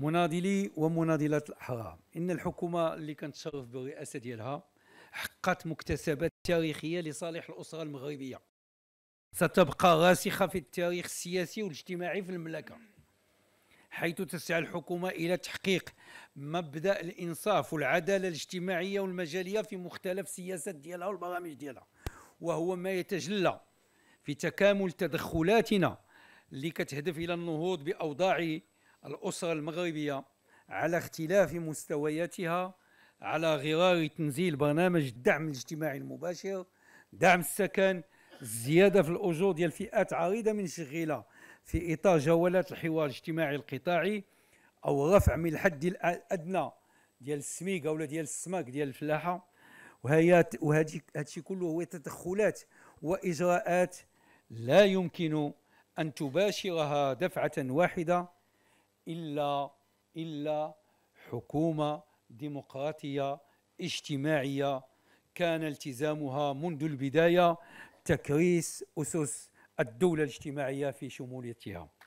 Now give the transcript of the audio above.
مناضلي ومناضلات الاحرار ان الحكومه اللي كنتشرف بالرئاسه ديالها حققت مكتسبات تاريخيه لصالح الاسره المغربيه ستبقى راسخه في التاريخ السياسي والاجتماعي في المملكه حيث تسعى الحكومه الى تحقيق مبدا الانصاف والعداله الاجتماعيه والمجاليه في مختلف السياسات ديالها والبرامج ديالها وهو ما يتجلى في تكامل تدخلاتنا اللي كتهدف الى النهوض باوضاع الأسرة المغربية على اختلاف مستوياتها على غرار تنزيل برنامج الدعم الاجتماعي المباشر دعم السكن الزيادة في الأجور ديال فئات عريضة من شغيلة في إطار جولات الحوار الاجتماعي القطاعي أو رفع من الحد الأدنى ديال السميك ولا ديال السماك ديال الفلاحة وهذه كله هو تدخلات وإجراءات لا يمكن أن تباشرها دفعة واحدة إلا إلا حكومة ديمقراطية اجتماعية كان التزامها منذ البداية تكريس أسس الدولة الاجتماعية في شموليتها